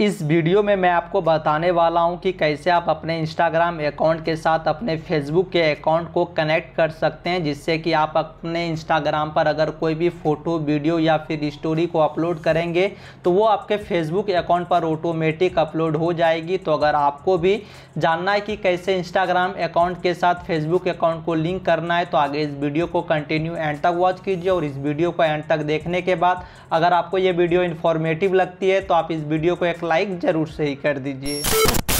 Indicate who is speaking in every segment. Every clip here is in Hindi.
Speaker 1: इस वीडियो में मैं आपको बताने वाला हूं कि कैसे आप अपने इंस्टाग्राम अकाउंट के साथ अपने फेसबुक के अकाउंट को कनेक्ट कर सकते हैं जिससे कि आप अपने इंस्टाग्राम पर अगर कोई भी फ़ोटो वीडियो या फिर स्टोरी को अपलोड करेंगे तो वो आपके फेसबुक अकाउंट पर ऑटोमेटिक अपलोड हो जाएगी तो अगर आपको भी जानना है कि कैसे इंस्टाग्राम अकाउंट के साथ फेसबुक अकाउंट को लिंक करना है तो आगे इस वीडियो को कंटिन्यू एंड तक वॉच कीजिए और इस वीडियो को एंड तक देखने के बाद अगर आपको ये वीडियो इन्फॉर्मेटिव लगती है तो आप इस वीडियो को एक लाइक ज़रूर से ही कर दीजिए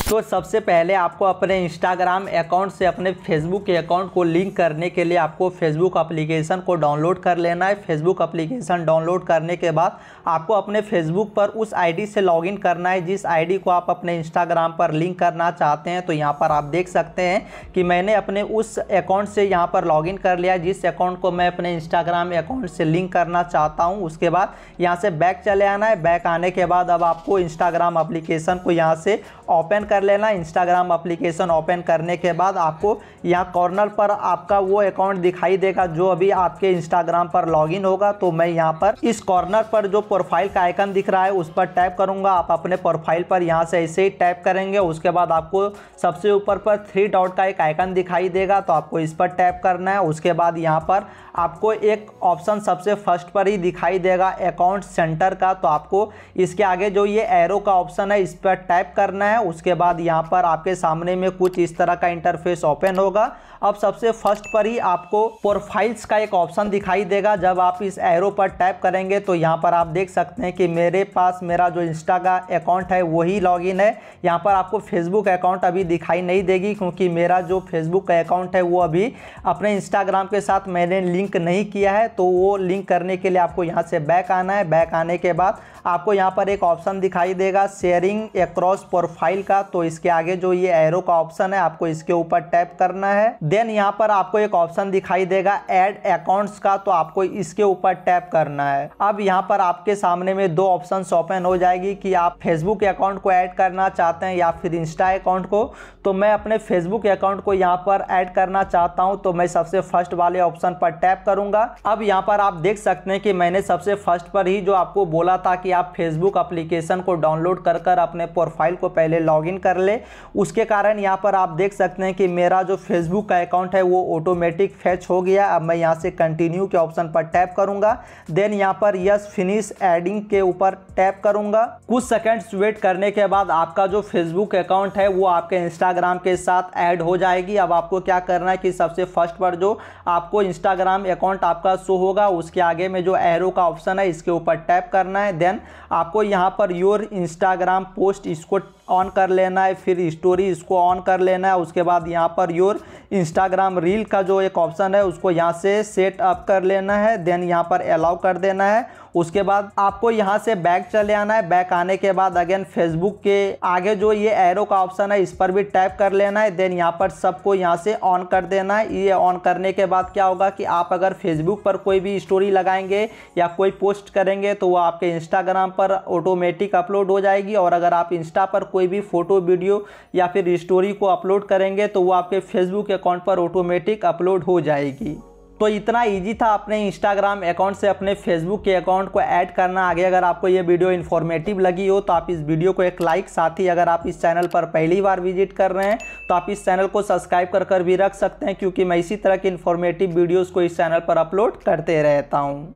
Speaker 1: तो सबसे पहले आपको अपने इंस्टाग्राम अकाउंट से अपने फेसबुक अकाउंट को लिंक करने के लिए आपको फेसबुक एप्लीकेशन को डाउनलोड कर लेना है फेसबुक एप्लीकेशन डाउनलोड करने के बाद आपको अपने फेसबुक पर उस आईडी से लॉगिन करना है जिस आईडी को आप अपने इंस्टाग्राम पर लिंक करना चाहते हैं तो यहाँ पर आप देख सकते हैं कि मैंने अपने उस अकाउंट से यहाँ पर लॉगिन कर लिया जिस अकाउंट को मैं अपने इंस्टाग्राम अकाउंट से लिंक करना चाहता हूँ उसके बाद यहाँ से बैक चले आना है बैक आने के बाद अब आपको इंस्टाग्राम इंस्टाग्राम अप्लीकेशन को यहाँ से ओपन कर लेना इंस्टाग्राम अप्लीकेशन ओपन करने के बाद आपको यहाँ कॉर्नर पर आपका वो अकाउंट दिखाई देगा जो अभी आपके इंस्टाग्राम पर लॉगिन होगा तो मैं यहाँ पर इस कॉर्नर पर जो प्रोफाइल का आइकन दिख रहा है उस पर टैप करूँगा आप अपने प्रोफाइल पर यहाँ से ऐसे ही टैप करेंगे उसके बाद आपको सबसे ऊपर पर थ्री डॉट का एक आइकन दिखाई देगा तो आपको इस पर टैप करना है उसके बाद यहाँ पर आपको एक ऑप्शन सबसे फर्स्ट पर ही दिखाई देगा अकाउंट सेंटर का तो आपको इसके आगे जो ये एरो का ऑप्शन है इस पर टाइप करना है उसके बाद यहाँ पर आपके सामने में कुछ इस तरह का इंटरफेस ओपन होगा अब सबसे फर्स्ट पर ही आपको प्रोफाइल्स का एक ऑप्शन दिखाई देगा जब आप इस एरो पर टाइप करेंगे तो यहाँ पर आप देख सकते हैं कि मेरे पास मेरा जो इंस्टा का अकाउंट है वही लॉगिन है यहाँ पर आपको फेसबुक अकाउंट अभी दिखाई नहीं देगी क्योंकि मेरा जो फेसबुक का अकाउंट है वो अभी अपने इंस्टाग्राम के साथ मैंने लिंक नहीं किया है तो वो लिंक करने के लिए आपको यहाँ से बैक आना है बैक आने के बाद आपको यहाँ पर एक ऑप्शन दिखाई देगा करिएगा शेयरिंग एक्रॉस प्रोफाइल का तो इसके आगे जो ये एरो का ऑप्शन है आपको इसके ऊपर टैप करना है देन यहाँ पर आपको एक ऑप्शन दिखाई देगा एड अकाउंट्स का तो आपको इसके ऊपर टैप करना है अब यहाँ पर आपके सामने में दो ऑप्शन ओपन हो जाएगी कि आप फेसबुक अकाउंट को ऐड करना चाहते हैं या फिर इंस्टा अकाउंट को तो मैं अपने फेसबुक अकाउंट को यहाँ पर ऐड करना चाहता हूँ तो मैं सबसे फर्स्ट वाले ऑप्शन पर टैप करूंगा अब यहाँ पर आप देख सकते हैं कि मैंने सबसे फर्स्ट पर ही जो आपको बोला था कि आप फेसबुक अप्लीकेशन को डाउनलोड डाउनलोड कर कर अपने प्रोफाइल को पहले लॉगिन कर ले उसके कारण यहाँ पर आप देख सकते हैं कि मेरा जो फेसबुक का अकाउंट है वो ऑटोमेटिक फैच हो गया अब मैं यहाँ से कंटिन्यू के ऑप्शन पर टैप करूँगा देन यहाँ पर यस फिनिश एडिंग के ऊपर टैप करूँगा कुछ सेकेंड्स वेट करने के बाद आपका जो फेसबुक अकाउंट है वो आपके इंस्टाग्राम के साथ ऐड हो जाएगी अब आपको क्या करना है कि सबसे फर्स्ट पर जो आपको इंस्टाग्राम अकाउंट आपका शो होगा उसके आगे में जो एरो का ऑप्शन है इसके ऊपर टैप करना है देन आपको यहाँ पर योर इंस्टा इंस्टाग्राम पोस्ट इसको ऑन कर लेना है फिर स्टोरी इसको ऑन कर लेना है उसके बाद यहाँ पर योर इंस्टाग्राम रील का जो एक ऑप्शन है उसको यहाँ से सेट अप कर लेना है देन यहाँ पर अलाउ कर देना है उसके बाद आपको यहाँ से बैक चले आना है बैक आने के बाद अगेन फेसबुक के आगे जो ये एरो का ऑप्शन है इस पर भी टैप कर लेना है देन यहाँ पर सबको यहाँ से ऑन कर देना है ये ऑन करने के बाद क्या होगा कि आप अगर फेसबुक पर कोई भी स्टोरी लगाएंगे या कोई पोस्ट करेंगे तो वह आपके इंस्टाग्राम पर ऑटोमेटिक अपलोड हो जाएगी और अगर आप इंस्टा पर कोई भी फोटो वीडियो या फिर स्टोरी को अपलोड करेंगे तो वो आपके फेसबुक अकाउंट पर ऑटोमेटिक अपलोड हो जाएगी तो इतना इजी था अपने इंस्टाग्राम अकाउंट से अपने फेसबुक के अकाउंट को ऐड करना आगे अगर आपको ये वीडियो इन्फॉर्मेटिव लगी हो तो आप इस वीडियो को एक लाइक साथ ही अगर आप इस चैनल पर पहली बार विजिट कर रहे हैं तो आप इस चैनल को सब्सक्राइब कर कर भी रख सकते हैं क्योंकि मैं इसी तरह की इन्फॉर्मेटिव वीडियोज़ को इस चैनल पर अपलोड करते रहता हूँ